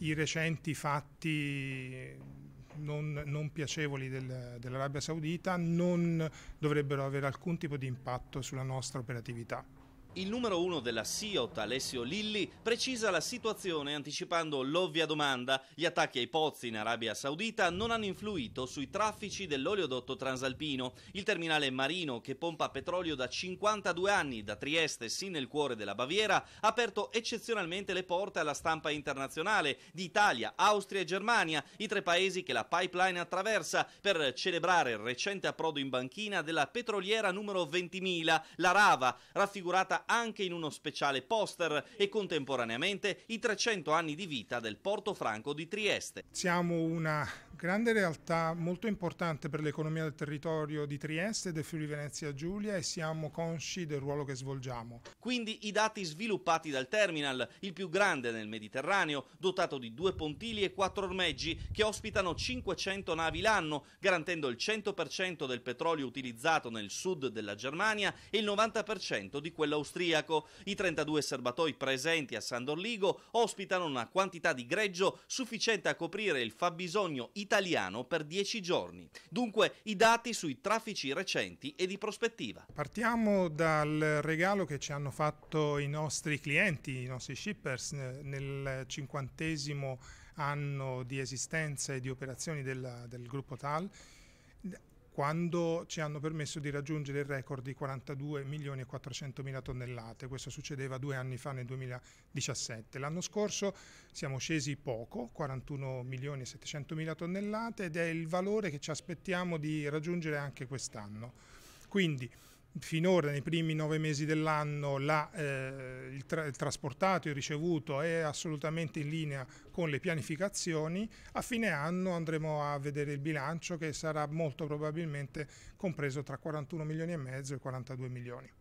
i recenti fatti non, non, piacevoli del, dell'Arabia Saudita non dovrebbero avere alcun tipo di impatto sulla nostra operatività. Il numero uno della SIOT, Alessio Lilli, precisa la situazione anticipando l'ovvia domanda. Gli attacchi ai pozzi in Arabia Saudita non hanno influito sui traffici dell'oleodotto transalpino. Il terminale marino, che pompa petrolio da 52 anni da Trieste sin nel cuore della Baviera, ha aperto eccezionalmente le porte alla stampa internazionale di Italia, Austria e Germania, i tre paesi che la pipeline attraversa, per celebrare il recente approdo in banchina della petroliera numero 20.000, la Rava, raffigurata anche in uno speciale poster e contemporaneamente i 300 anni di vita del Porto Franco di Trieste. Siamo una grande realtà molto importante per l'economia del territorio di Trieste e del Friuli Venezia Giulia e siamo consci del ruolo che svolgiamo. Quindi i dati sviluppati dal terminal, il più grande nel Mediterraneo, dotato di due pontili e quattro ormeggi che ospitano 500 navi l'anno, garantendo il 100% del petrolio utilizzato nel sud della Germania e il 90% di quello austriaco. I 32 serbatoi presenti a San Dorligo ospitano una quantità di greggio sufficiente a coprire il fabbisogno italiano italiano per 10 giorni. Dunque i dati sui traffici recenti e di prospettiva. Partiamo dal regalo che ci hanno fatto i nostri clienti, i nostri shippers nel cinquantesimo anno di esistenza e di operazioni della, del gruppo TAL quando ci hanno permesso di raggiungere il record di 42 milioni e 400 mila tonnellate. Questo succedeva due anni fa nel 2017. L'anno scorso siamo scesi poco, 41 milioni e 700 mila tonnellate ed è il valore che ci aspettiamo di raggiungere anche quest'anno. Quindi finora nei primi nove mesi dell'anno eh, il, tra il, trasportato e il ricevuto è assolutamente in linea con le pianificazioni, a fine anno andremo a vedere il bilancio che sarà molto probabilmente compreso tra 41 milioni e mezzo e 42 milioni.